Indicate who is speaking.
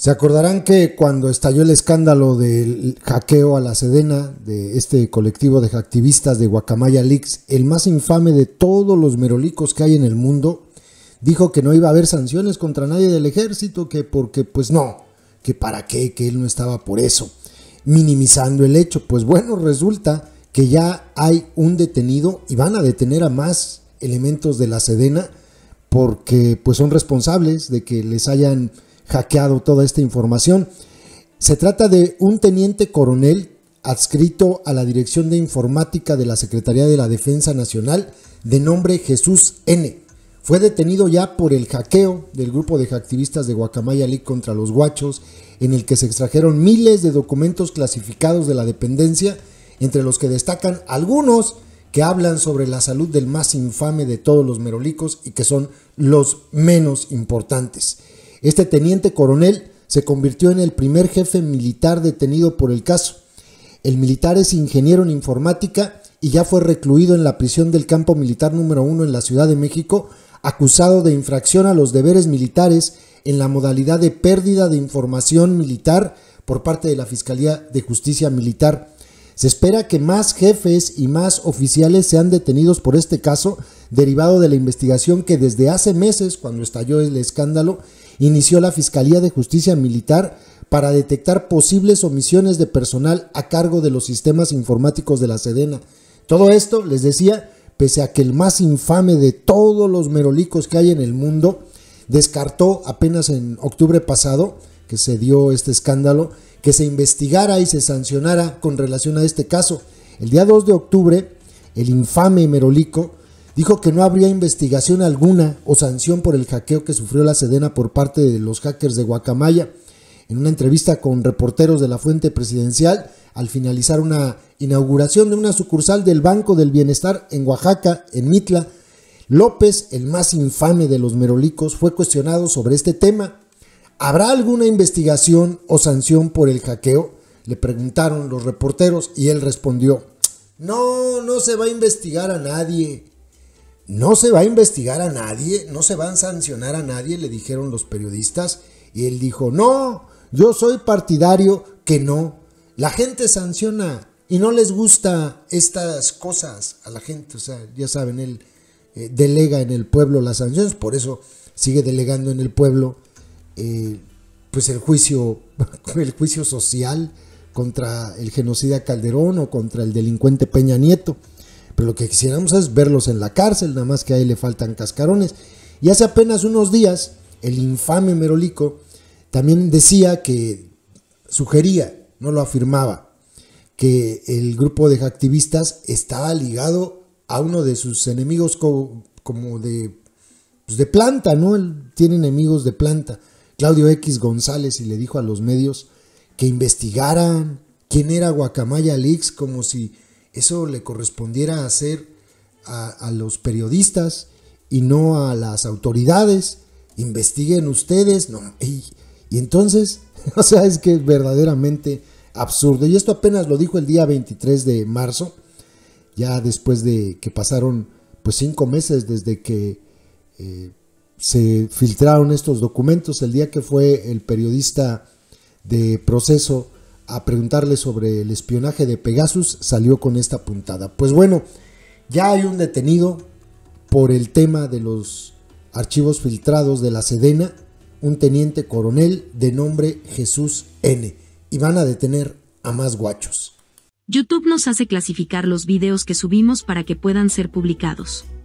Speaker 1: Se
Speaker 2: acordarán que cuando estalló el escándalo del hackeo a la Sedena de este colectivo de activistas de Guacamaya Leaks, el más infame de todos los merolicos que hay en el mundo, dijo que no iba a haber sanciones contra nadie del ejército, que porque pues no, que para qué, que él no estaba por eso, minimizando el hecho. Pues bueno, resulta que ya hay un detenido y van a detener a más elementos de la Sedena porque pues son responsables de que les hayan hackeado toda esta información. Se trata de un teniente coronel adscrito a la Dirección de Informática de la Secretaría de la Defensa Nacional de nombre Jesús N. Fue detenido ya por el hackeo del grupo de activistas de Guacamaya League contra los guachos, en el que se extrajeron miles de documentos clasificados de la dependencia, entre los que destacan algunos que hablan sobre la salud del más infame de todos los merolicos y que son los menos importantes. Este teniente coronel se convirtió en el primer jefe militar detenido por el caso. El militar es ingeniero en informática y ya fue recluido en la prisión del campo militar número uno en la Ciudad de México, acusado de infracción a los deberes militares en la modalidad de pérdida de información militar por parte de la Fiscalía de Justicia Militar. Se espera que más jefes y más oficiales sean detenidos por este caso, derivado de la investigación que desde hace meses, cuando estalló el escándalo, inició la Fiscalía de Justicia Militar para detectar posibles omisiones de personal a cargo de los sistemas informáticos de la Sedena. Todo esto, les decía, pese a que el más infame de todos los merolicos que hay en el mundo, descartó apenas en octubre pasado, que se dio este escándalo, que se investigara y se sancionara con relación a este caso. El día 2 de octubre, el infame merolico dijo que no habría investigación alguna o sanción por el hackeo que sufrió la Sedena por parte de los hackers de Guacamaya. En una entrevista con reporteros de la fuente presidencial, al finalizar una inauguración de una sucursal del Banco del Bienestar en Oaxaca, en Mitla, López, el más infame de los merolicos, fue cuestionado sobre este tema. ¿Habrá alguna investigación o sanción por el hackeo? Le preguntaron los reporteros y él respondió, no, no se va a investigar a nadie. No se va a investigar a nadie, no se van a sancionar a nadie, le dijeron los periodistas. Y él dijo, no, yo soy partidario que no. La gente sanciona y no les gusta estas cosas a la gente. O sea, ya saben, él eh, delega en el pueblo las sanciones, por eso sigue delegando en el pueblo eh, pues el juicio, el juicio social contra el genocida Calderón o contra el delincuente Peña Nieto. Pero lo que quisiéramos es verlos en la cárcel, nada más que ahí le faltan cascarones. Y hace apenas unos días, el infame Merolico también decía que sugería, no lo afirmaba, que el grupo de activistas estaba ligado a uno de sus enemigos como de, pues de planta, ¿no? Él tiene enemigos de planta. Claudio X González y le dijo a los medios que investigaran quién era Guacamaya Leaks como si eso le correspondiera hacer a, los periodistas y no a las autoridades. Investiguen ustedes. No, y, entonces, o sea, es que es verdaderamente absurdo. Y esto apenas lo dijo el día 23 de marzo, ya después de que pasaron pues cinco meses desde que eh, se filtraron estos documentos, el día que fue el periodista de proceso a preguntarle sobre el espionaje de Pegasus, salió con esta puntada. Pues bueno, ya hay un detenido por el tema de los archivos filtrados de la Sedena, un teniente coronel de nombre Jesús N. Y van a detener a más guachos.
Speaker 1: YouTube nos hace clasificar los videos que subimos para que puedan ser publicados.